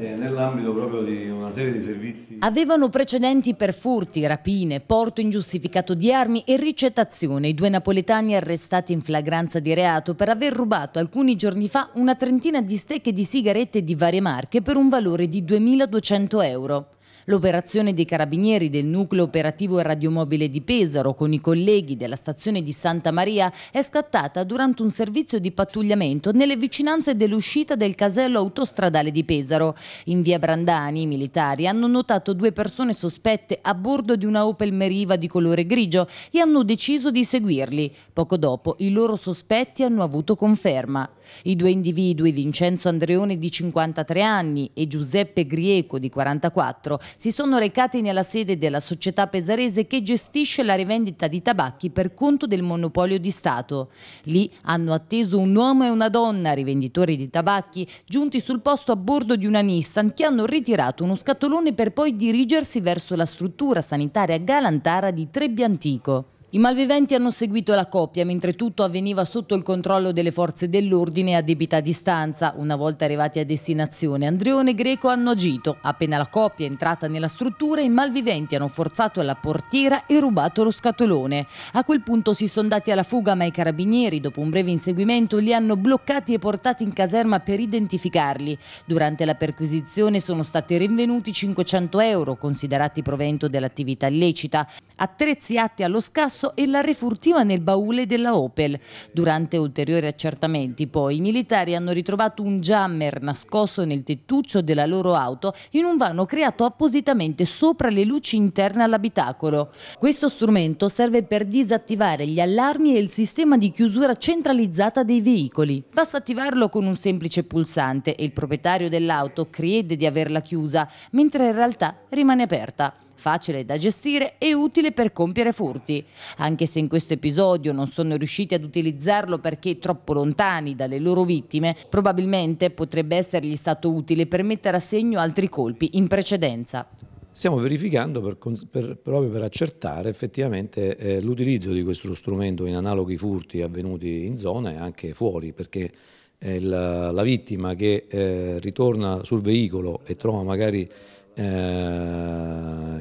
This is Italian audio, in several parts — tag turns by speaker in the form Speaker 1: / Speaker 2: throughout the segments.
Speaker 1: Eh, nell'ambito proprio di una serie di servizi.
Speaker 2: Avevano precedenti per furti, rapine, porto ingiustificato di armi e ricettazione i due napoletani arrestati in flagranza di reato per aver rubato alcuni giorni fa una trentina di stecche di sigarette di varie marche per un valore di 2.200 euro. L'operazione dei carabinieri del nucleo operativo radiomobile di Pesaro con i colleghi della stazione di Santa Maria è scattata durante un servizio di pattugliamento nelle vicinanze dell'uscita del casello autostradale di Pesaro. In via Brandani i militari hanno notato due persone sospette a bordo di una Opel Meriva di colore grigio e hanno deciso di seguirli. Poco dopo i loro sospetti hanno avuto conferma. I due individui, Vincenzo Andreone di 53 anni e Giuseppe Grieco di 44, si sono recati nella sede della società pesarese che gestisce la rivendita di tabacchi per conto del monopolio di Stato. Lì hanno atteso un uomo e una donna, rivenditori di tabacchi, giunti sul posto a bordo di una Nissan che hanno ritirato uno scatolone per poi dirigersi verso la struttura sanitaria Galantara di Trebbiantico. I malviventi hanno seguito la coppia mentre tutto avveniva sotto il controllo delle forze dell'ordine a debita distanza. Una volta arrivati a destinazione, Andreone e Greco hanno agito. Appena la coppia è entrata nella struttura, i malviventi hanno forzato la portiera e rubato lo scatolone. A quel punto si sono dati alla fuga, ma i carabinieri, dopo un breve inseguimento, li hanno bloccati e portati in caserma per identificarli. Durante la perquisizione sono stati rinvenuti 500 euro, considerati provento dell'attività illecita, attrezzi atti allo scasso rosso e la refurtiva nel baule della Opel. Durante ulteriori accertamenti, poi, i militari hanno ritrovato un jammer nascosto nel tettuccio della loro auto in un vano creato appositamente sopra le luci interne all'abitacolo. Questo strumento serve per disattivare gli allarmi e il sistema di chiusura centralizzata dei veicoli. Basta attivarlo con un semplice pulsante e il proprietario dell'auto crede di averla chiusa, mentre in realtà rimane aperta facile da gestire e utile per compiere furti. Anche se in questo episodio non sono riusciti ad utilizzarlo perché troppo lontani dalle loro vittime, probabilmente potrebbe essergli stato utile per mettere a segno altri colpi in precedenza.
Speaker 1: Stiamo verificando per, per, proprio per accertare effettivamente eh, l'utilizzo di questo strumento in analoghi furti avvenuti in zona e anche fuori, perché eh, la, la, vittima che eh, ritorna sul veicolo e trova magari eh,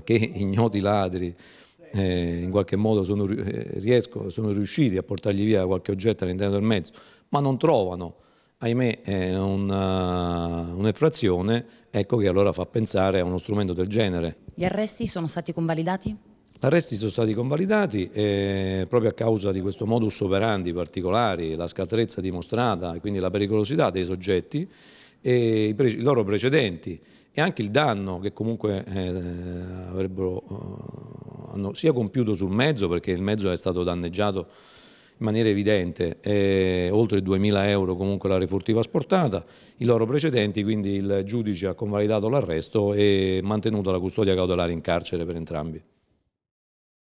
Speaker 1: perché ignoti ladri eh, in qualche modo sono, eh, riesco, sono, riusciti a portargli via qualche oggetto all'interno del mezzo, ma non trovano, ahimè, eh, un'effrazione, un ecco che allora fa pensare a uno strumento del genere.
Speaker 2: Gli arresti sono stati convalidati?
Speaker 1: Gli arresti sono stati convalidati eh, proprio a causa di questo modus operandi particolari, la scatrezza dimostrata e quindi la pericolosità dei soggetti e i, i loro precedenti e anche il danno che comunque eh, avrebbero, eh, hanno sia compiuto sul mezzo, perché il mezzo è stato danneggiato in maniera evidente, eh, oltre 2.000 euro comunque la refurtiva sportata, i loro precedenti, quindi il giudice ha convalidato l'arresto e mantenuto la custodia cautelare in carcere per entrambi.